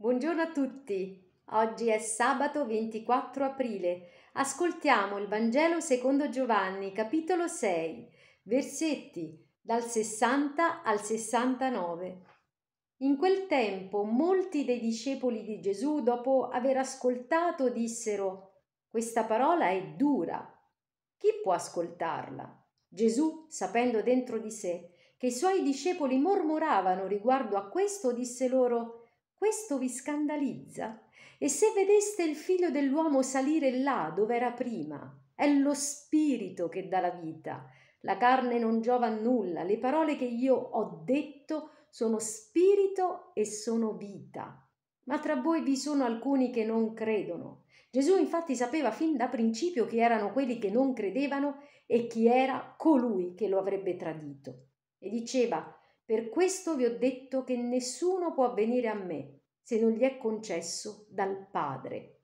Buongiorno a tutti. Oggi è sabato 24 aprile. Ascoltiamo il Vangelo secondo Giovanni, capitolo 6, versetti dal 60 al 69. In quel tempo molti dei discepoli di Gesù, dopo aver ascoltato, dissero Questa parola è dura. Chi può ascoltarla? Gesù, sapendo dentro di sé che i suoi discepoli mormoravano riguardo a questo, disse loro questo vi scandalizza? E se vedeste il figlio dell'uomo salire là dove era prima? È lo spirito che dà la vita. La carne non giova a nulla. Le parole che io ho detto sono spirito e sono vita. Ma tra voi vi sono alcuni che non credono. Gesù infatti sapeva fin da principio chi erano quelli che non credevano e chi era colui che lo avrebbe tradito. E diceva per questo vi ho detto che nessuno può venire a me se non gli è concesso dal Padre.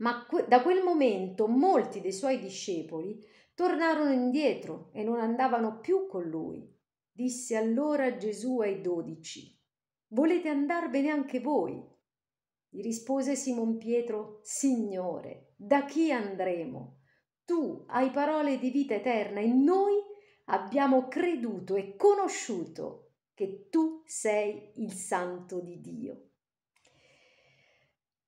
Ma que- da quel momento molti dei suoi discepoli tornarono indietro e non andavano più con lui. Disse allora Gesù ai dodici, Volete andarvene anche voi? Gli rispose Simon Pietro, Signore, da chi andremo? Tu hai parole di vita eterna e noi abbiamo creduto e conosciuto che tu sei il santo di Dio.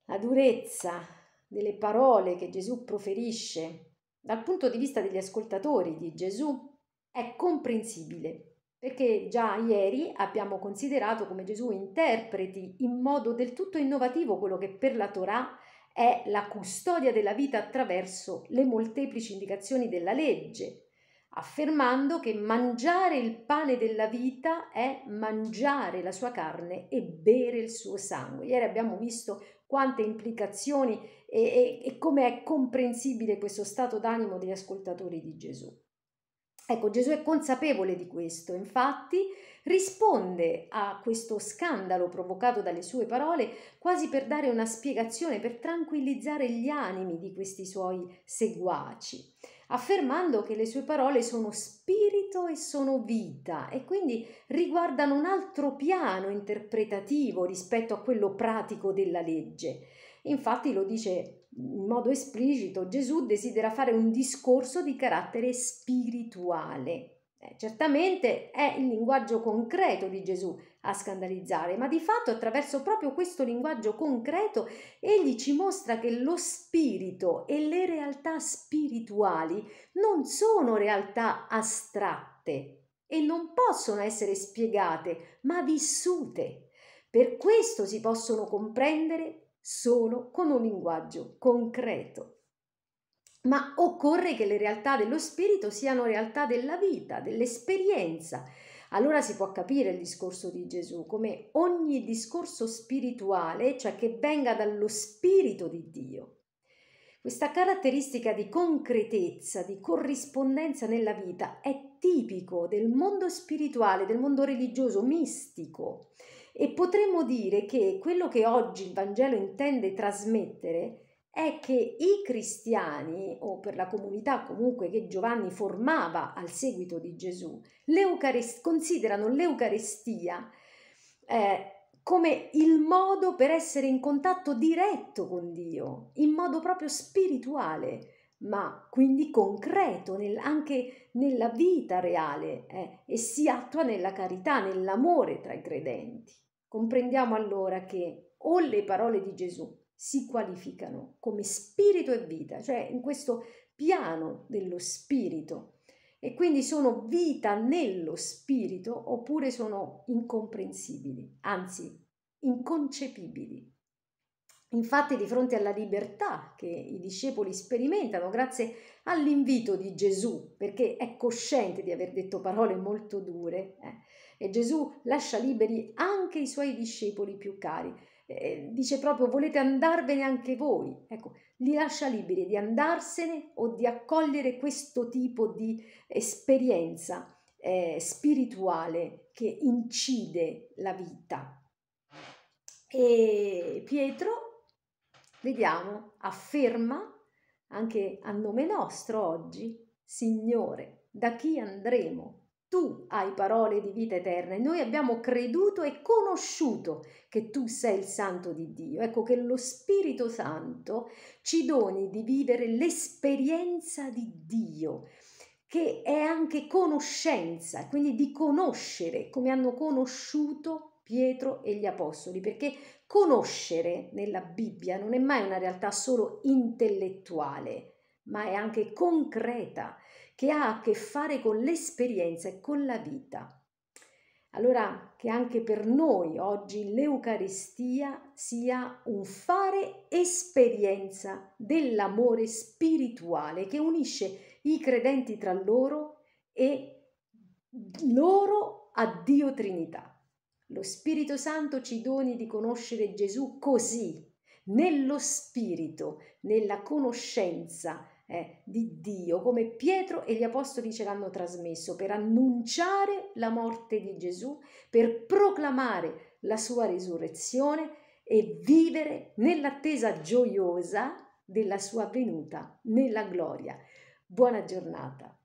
La durezza delle parole che Gesù proferisce dal punto di vista degli ascoltatori di Gesù è comprensibile, perché già ieri abbiamo considerato come Gesù interpreti in modo del tutto innovativo quello che per la Torah è la custodia della vita attraverso le molteplici indicazioni della legge, affermando che mangiare il pane della vita è mangiare la sua carne e bere il suo sangue. Ieri abbiamo visto quante implicazioni e, e, e come è comprensibile questo stato d'animo degli ascoltatori di Gesù. Ecco, Gesù è consapevole di questo, infatti risponde a questo scandalo provocato dalle sue parole quasi per dare una spiegazione, per tranquillizzare gli animi di questi suoi seguaci, affermando che le sue parole sono spirito e sono vita e quindi riguardano un altro piano interpretativo rispetto a quello pratico della legge. Infatti lo dice in modo esplicito, Gesù desidera fare un discorso di carattere spirituale. Eh, certamente è il linguaggio concreto di Gesù a scandalizzare, ma di fatto attraverso proprio questo linguaggio concreto egli ci mostra che lo spirito e le realtà spirituali non sono realtà astratte e non possono essere spiegate, ma vissute. Per questo si possono comprendere solo con un linguaggio concreto. Ma occorre che le realtà dello spirito siano realtà della vita, dell'esperienza. Allora si può capire il discorso di Gesù come ogni discorso spirituale, cioè che venga dallo spirito di Dio. Questa caratteristica di concretezza, di corrispondenza nella vita è tipico del mondo spirituale, del mondo religioso mistico e potremmo dire che quello che oggi il Vangelo intende trasmettere è che i cristiani, o per la comunità comunque che Giovanni formava al seguito di Gesù, considerano l'Eucarestia eh, come il modo per essere in contatto diretto con Dio, in modo proprio spirituale, ma quindi concreto nel, anche nella vita reale eh, e si attua nella carità, nell'amore tra i credenti. Comprendiamo allora che o le parole di Gesù si qualificano come spirito e vita, cioè in questo piano dello spirito, e quindi sono vita nello spirito oppure sono incomprensibili, anzi inconcepibili. Infatti di fronte alla libertà che i discepoli sperimentano grazie all'invito di Gesù, perché è cosciente di aver detto parole molto dure, eh, e Gesù lascia liberi anche i suoi discepoli più cari. Eh, dice proprio volete andarvene anche voi. Ecco, li lascia liberi di andarsene o di accogliere questo tipo di esperienza eh, spirituale che incide la vita. E Pietro vediamo, afferma anche a nome nostro oggi, Signore, da chi andremo? Tu hai parole di vita eterna e noi abbiamo creduto e conosciuto che tu sei il Santo di Dio. Ecco che lo Spirito Santo ci doni di vivere l'esperienza di Dio, che è anche conoscenza, quindi di conoscere come hanno conosciuto Pietro e gli Apostoli, perché conoscere nella Bibbia non è mai una realtà solo intellettuale, ma è anche concreta, che ha a che fare con l'esperienza e con la vita. Allora che anche per noi oggi l'Eucaristia sia un fare esperienza dell'amore spirituale che unisce i credenti tra loro e loro a Dio Trinità. Lo Spirito Santo ci doni di conoscere Gesù così, nello Spirito, nella conoscenza eh, di Dio, come Pietro e gli Apostoli ce l'hanno trasmesso, per annunciare la morte di Gesù, per proclamare la sua risurrezione e vivere nell'attesa gioiosa della sua venuta nella gloria. Buona giornata.